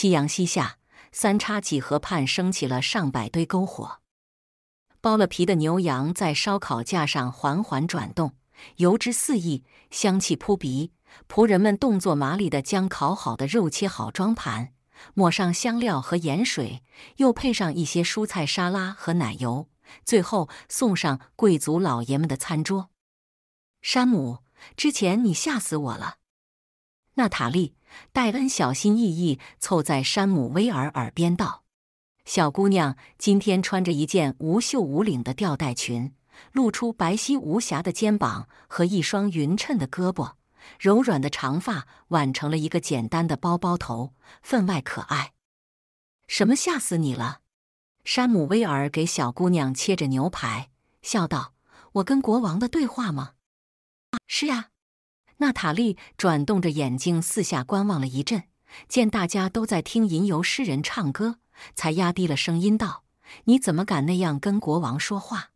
夕阳西下，三叉戟河畔升起了上百堆篝火。剥了皮的牛羊在烧烤架上缓缓转动，油脂四溢，香气扑鼻。仆人们动作麻利的将烤好的肉切好装盘，抹上香料和盐水，又配上一些蔬菜沙拉和奶油，最后送上贵族老爷们的餐桌。山姆，之前你吓死我了，娜塔莉。戴恩小心翼翼凑在山姆威尔耳边道：“小姑娘今天穿着一件无袖无领的吊带裙，露出白皙无瑕的肩膀和一双匀称的胳膊，柔软的长发挽成了一个简单的包包头，分外可爱。”“什么吓死你了？”山姆威尔给小姑娘切着牛排，笑道：“我跟国王的对话吗？”“是呀。”娜塔莉转动着眼睛，四下观望了一阵，见大家都在听吟游诗人唱歌，才压低了声音道：“你怎么敢那样跟国王说话？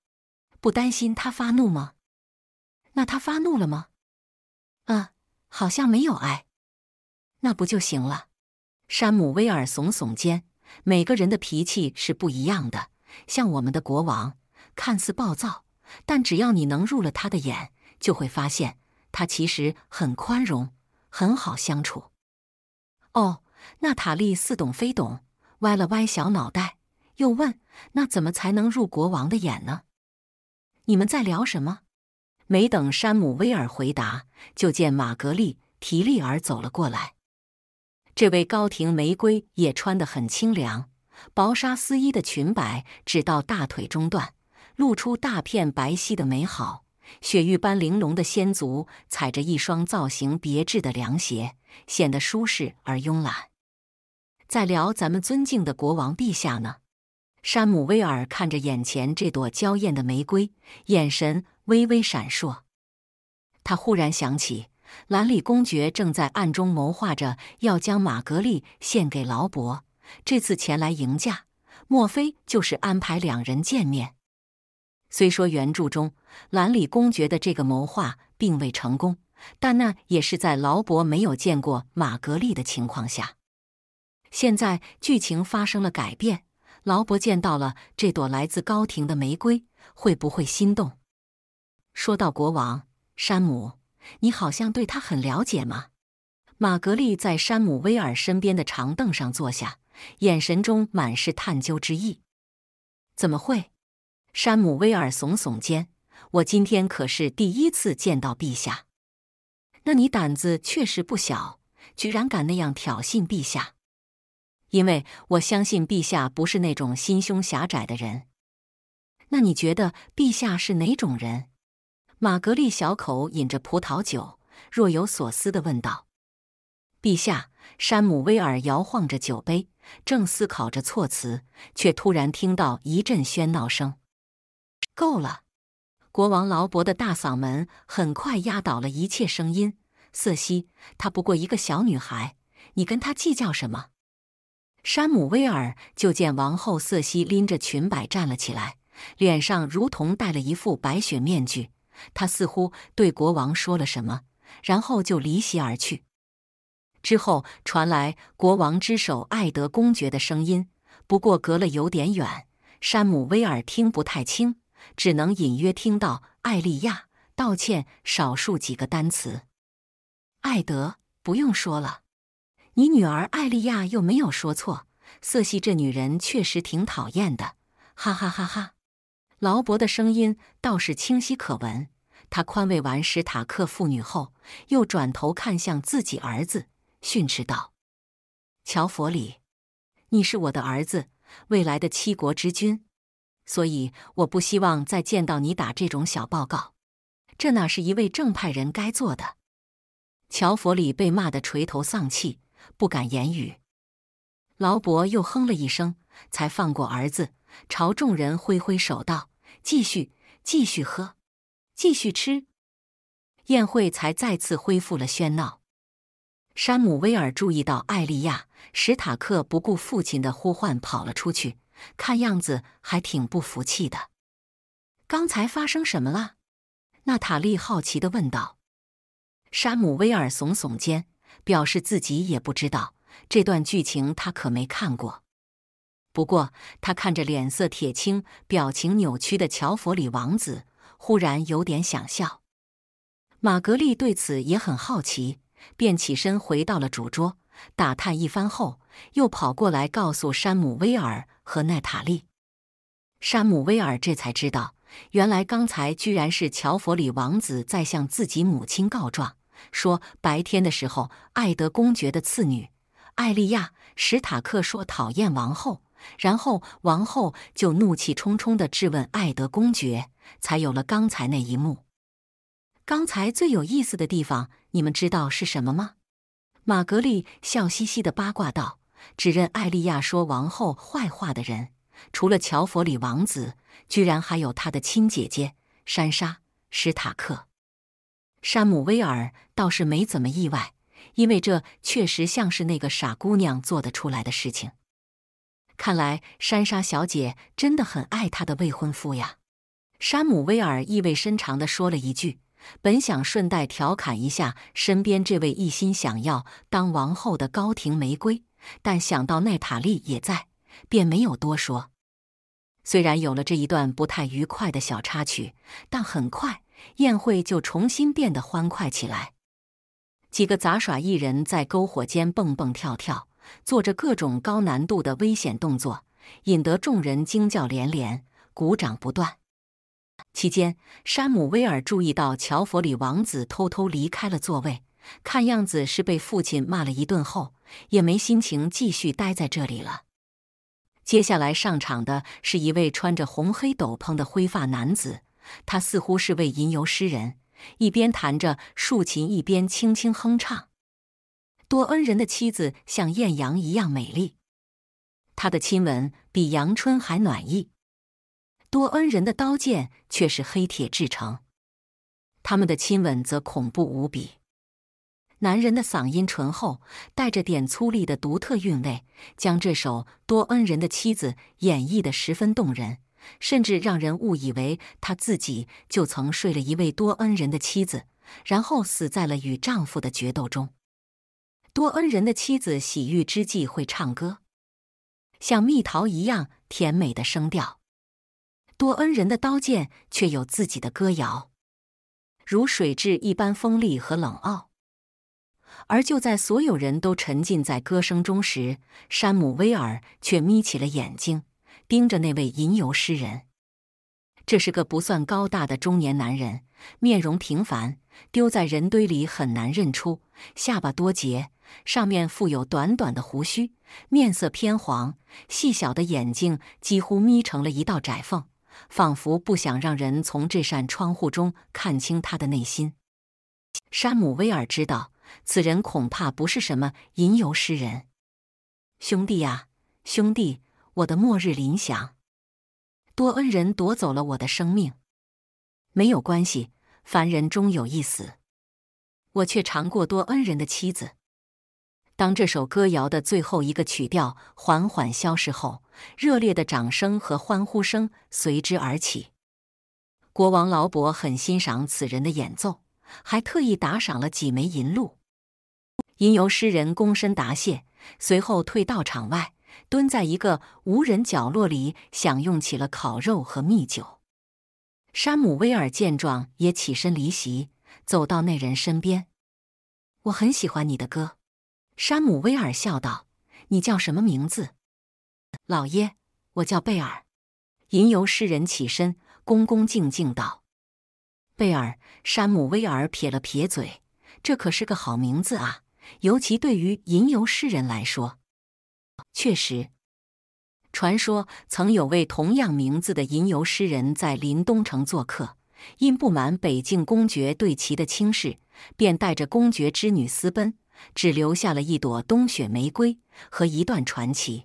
不担心他发怒吗？”“那他发怒了吗？”“啊，好像没有。”“哎，那不就行了？”山姆威尔耸耸肩：“每个人的脾气是不一样的。像我们的国王，看似暴躁，但只要你能入了他的眼，就会发现。”他其实很宽容，很好相处。哦，娜塔莉似懂非懂，歪了歪小脑袋，又问：“那怎么才能入国王的眼呢？”你们在聊什么？没等山姆威尔回答，就见玛格丽提利尔走了过来。这位高庭玫瑰也穿得很清凉，薄纱丝衣的裙摆只到大腿中段，露出大片白皙的美好。雪域般玲珑的仙足踩着一双造型别致的凉鞋，显得舒适而慵懒。在聊咱们尊敬的国王陛下呢。山姆威尔看着眼前这朵娇艳的玫瑰，眼神微微闪烁。他忽然想起，兰里公爵正在暗中谋划着要将玛格丽献给劳勃。这次前来迎驾，莫非就是安排两人见面？虽说原著中兰里公爵的这个谋划并未成功，但那也是在劳勃没有见过玛格丽的情况下。现在剧情发生了改变，劳勃见到了这朵来自高庭的玫瑰，会不会心动？说到国王山姆，你好像对他很了解吗？玛格丽在山姆威尔身边的长凳上坐下，眼神中满是探究之意。怎么会？山姆威尔耸耸肩：“我今天可是第一次见到陛下。那你胆子确实不小，居然敢那样挑衅陛下。因为我相信陛下不是那种心胸狭窄的人。那你觉得陛下是哪种人？”玛格丽小口饮着葡萄酒，若有所思的问道。“陛下。”山姆威尔摇晃着酒杯，正思考着措辞，却突然听到一阵喧闹声。够了！国王劳勃的大嗓门很快压倒了一切声音。瑟西，她不过一个小女孩，你跟她计较什么？山姆威尔就见王后瑟西拎着裙摆站了起来，脸上如同戴了一副白雪面具。她似乎对国王说了什么，然后就离席而去。之后传来国王之首艾德公爵的声音，不过隔了有点远，山姆威尔听不太清。只能隐约听到艾莉亚道歉，少数几个单词。艾德，不用说了，你女儿艾莉亚又没有说错。色系这女人确实挺讨厌的，哈哈哈哈！劳勃的声音倒是清晰可闻。他宽慰完史塔克父女后，又转头看向自己儿子，训斥道：“乔佛里，你是我的儿子，未来的七国之君。”所以，我不希望再见到你打这种小报告。这哪是一位正派人该做的？乔佛里被骂得垂头丧气，不敢言语。劳勃又哼了一声，才放过儿子，朝众人挥挥手道：“继续，继续喝，继续吃。”宴会才再次恢复了喧闹。山姆威尔注意到艾莉亚·史塔克不顾父亲的呼唤跑了出去。看样子还挺不服气的。刚才发生什么了？娜塔莉好奇的问道。山姆威尔耸耸肩，表示自己也不知道。这段剧情他可没看过。不过他看着脸色铁青、表情扭曲的乔佛里王子，忽然有点想笑。玛格丽对此也很好奇，便起身回到了主桌，打探一番后，又跑过来告诉山姆威尔。和奈塔利，山姆威尔这才知道，原来刚才居然是乔佛里王子在向自己母亲告状，说白天的时候，艾德公爵的次女艾莉亚·史塔克说讨厌王后，然后王后就怒气冲冲地质问艾德公爵，才有了刚才那一幕。刚才最有意思的地方，你们知道是什么吗？玛格丽笑嘻嘻的八卦道。指认艾莉亚说王后坏话的人，除了乔佛里王子，居然还有他的亲姐姐珊莎·史塔克。山姆威尔倒是没怎么意外，因为这确实像是那个傻姑娘做得出来的事情。看来珊莎小姐真的很爱她的未婚夫呀，山姆威尔意味深长的说了一句，本想顺带调侃一下身边这位一心想要当王后的高庭玫瑰。但想到奈塔利也在，便没有多说。虽然有了这一段不太愉快的小插曲，但很快宴会就重新变得欢快起来。几个杂耍艺人在篝火间蹦蹦跳跳，做着各种高难度的危险动作，引得众人惊叫连连、鼓掌不断。期间，山姆威尔注意到乔佛里王子偷偷离开了座位。看样子是被父亲骂了一顿后，也没心情继续待在这里了。接下来上场的是一位穿着红黑斗篷的灰发男子，他似乎是位吟游诗人，一边弹着竖琴，一边轻轻哼唱。多恩人的妻子像艳阳一样美丽，他的亲吻比阳春还暖意。多恩人的刀剑却是黑铁制成，他们的亲吻则恐怖无比。男人的嗓音醇厚，带着点粗粝的独特韵味，将这首多恩人的妻子演绎得十分动人，甚至让人误以为他自己就曾睡了一位多恩人的妻子，然后死在了与丈夫的决斗中。多恩人的妻子洗浴之际会唱歌，像蜜桃一样甜美的声调；多恩人的刀剑却有自己的歌谣，如水质一般锋利和冷傲。而就在所有人都沉浸在歌声中时，山姆·威尔却眯起了眼睛，盯着那位吟游诗人。这是个不算高大的中年男人，面容平凡，丢在人堆里很难认出。下巴多节，上面附有短短的胡须，面色偏黄，细小的眼睛几乎眯成了一道窄缝，仿佛不想让人从这扇窗户中看清他的内心。山姆·威尔知道。此人恐怕不是什么吟游诗人，兄弟啊，兄弟，我的末日临祥，多恩人夺走了我的生命，没有关系，凡人终有一死，我却尝过多恩人的妻子。当这首歌谣的最后一个曲调缓缓消失后，热烈的掌声和欢呼声随之而起。国王劳勃很欣赏此人的演奏。还特意打赏了几枚银鹭，吟游诗人躬身答谢，随后退到场外，蹲在一个无人角落里享用起了烤肉和蜜酒。山姆威尔见状也起身离席，走到那人身边。“我很喜欢你的歌。”山姆威尔笑道，“你叫什么名字？”“老爷，我叫贝尔。”吟游诗人起身，恭恭敬敬道。贝尔·山姆威尔撇了撇嘴，这可是个好名字啊，尤其对于吟游诗人来说。确实，传说曾有位同样名字的吟游诗人，在临东城做客，因不满北境公爵对其的轻视，便带着公爵之女私奔，只留下了一朵冬雪玫瑰和一段传奇。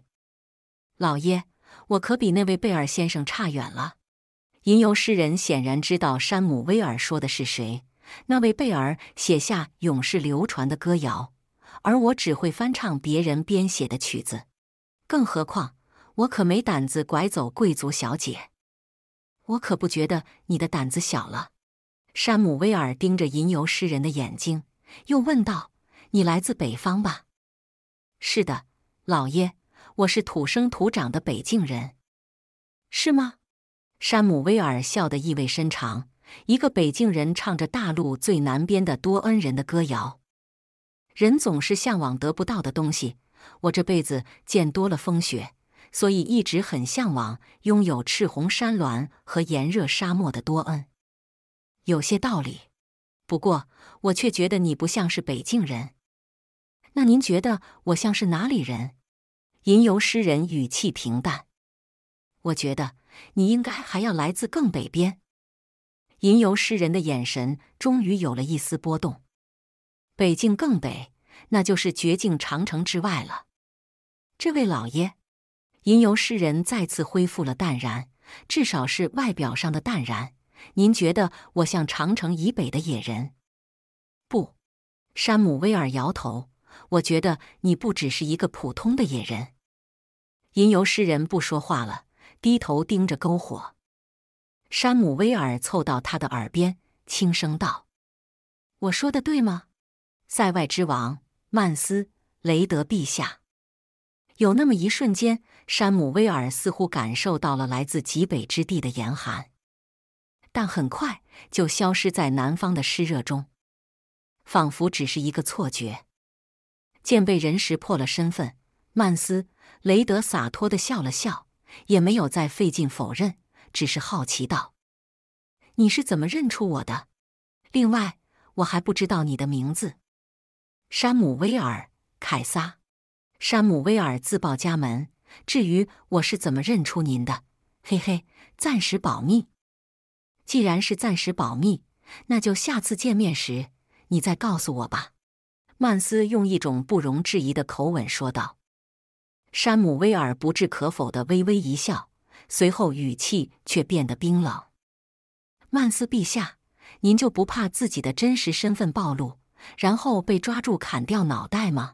老爷，我可比那位贝尔先生差远了。吟游诗人显然知道山姆威尔说的是谁，那位贝尔写下永世流传的歌谣，而我只会翻唱别人编写的曲子。更何况，我可没胆子拐走贵族小姐。我可不觉得你的胆子小了。山姆威尔盯着吟游诗人的眼睛，又问道：“你来自北方吧？”“是的，老爷，我是土生土长的北境人。”“是吗？”山姆威尔笑得意味深长，一个北境人唱着大陆最南边的多恩人的歌谣。人总是向往得不到的东西。我这辈子见多了风雪，所以一直很向往拥有赤红山峦和炎热沙漠的多恩。有些道理，不过我却觉得你不像是北境人。那您觉得我像是哪里人？吟游诗人语气平淡。我觉得。你应该还要来自更北边。吟游诗人的眼神终于有了一丝波动。北境更北，那就是绝境长城之外了。这位老爷，吟游诗人再次恢复了淡然，至少是外表上的淡然。您觉得我像长城以北的野人？不，山姆威尔摇头。我觉得你不只是一个普通的野人。吟游诗人不说话了。低头盯着篝火，山姆威尔凑到他的耳边轻声道：“我说的对吗，塞外之王曼斯雷德陛下？”有那么一瞬间，山姆威尔似乎感受到了来自极北之地的严寒，但很快就消失在南方的湿热中，仿佛只是一个错觉。见被人识破了身份，曼斯雷德洒脱的笑了笑。也没有再费劲否认，只是好奇道：“你是怎么认出我的？另外，我还不知道你的名字。”山姆·威尔·凯撒。山姆·威尔自报家门。至于我是怎么认出您的，嘿嘿，暂时保密。既然是暂时保密，那就下次见面时你再告诉我吧。”曼斯用一种不容置疑的口吻说道。山姆威尔不置可否的微微一笑，随后语气却变得冰冷：“曼斯陛下，您就不怕自己的真实身份暴露，然后被抓住砍掉脑袋吗？”